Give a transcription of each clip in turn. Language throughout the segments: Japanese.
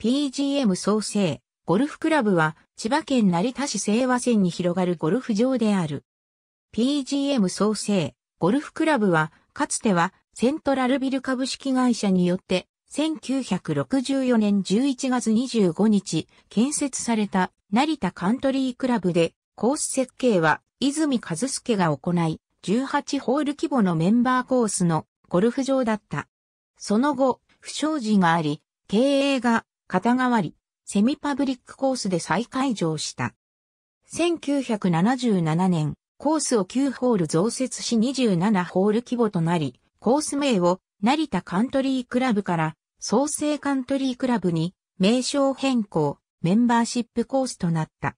PGM 創生、ゴルフクラブは千葉県成田市清和線に広がるゴルフ場である。PGM 創生、ゴルフクラブはかつてはセントラルビル株式会社によって1964年11月25日建設された成田カントリークラブでコース設計は泉和助が行い18ホール規模のメンバーコースのゴルフ場だった。その後、不祥事があり、経営が肩代わり、セミパブリックコースで再開場した。1977年、コースを9ホール増設し27ホール規模となり、コース名を成田カントリークラブから創生カントリークラブに名称変更、メンバーシップコースとなった。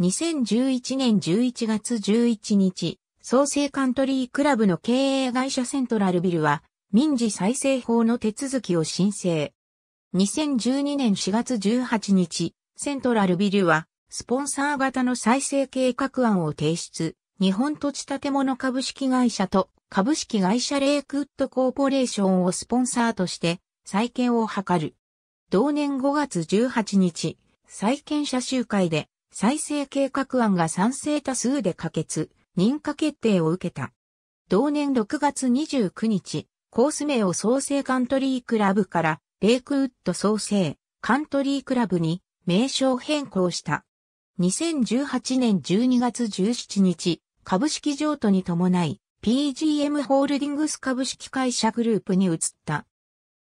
2011年11月11日、創生カントリークラブの経営会社セントラルビルは、民事再生法の手続きを申請。2012年4月18日、セントラルビルは、スポンサー型の再生計画案を提出、日本土地建物株式会社と株式会社レイクウッドコーポレーションをスポンサーとして再建を図る。同年5月18日、再建者集会で再生計画案が賛成多数で可決、認可決定を受けた。同年6月29日、コース名を創生カントリークラブからレイクウッド創生、カントリークラブに名称変更した。2018年12月17日、株式譲渡に伴い、PGM ホールディングス株式会社グループに移った。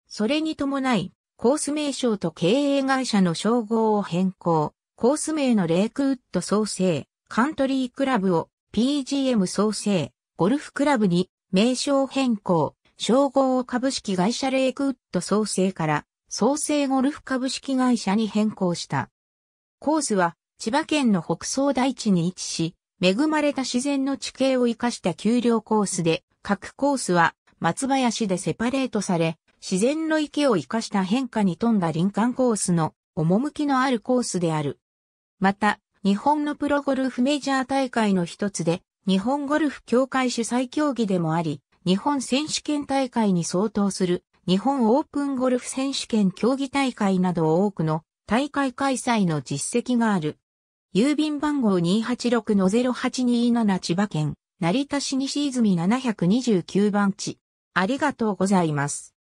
それに伴い、コース名称と経営会社の称号を変更、コース名のレイクウッド創生、カントリークラブを PGM 創生、ゴルフクラブに名称変更、称号を株式会社レイクウッド創生から創生ゴルフ株式会社に変更した。コースは千葉県の北総大地に位置し、恵まれた自然の地形を生かした丘陵コースで、各コースは松林でセパレートされ、自然の池を生かした変化に富んだ林間コースの趣のあるコースである。また、日本のプロゴルフメジャー大会の一つで、日本ゴルフ協会主催競技でもあり、日本選手権大会に相当する日本オープンゴルフ選手権競技大会など多くの大会開催の実績がある。郵便番号286-0827千葉県、成田市西泉729番地。ありがとうございます。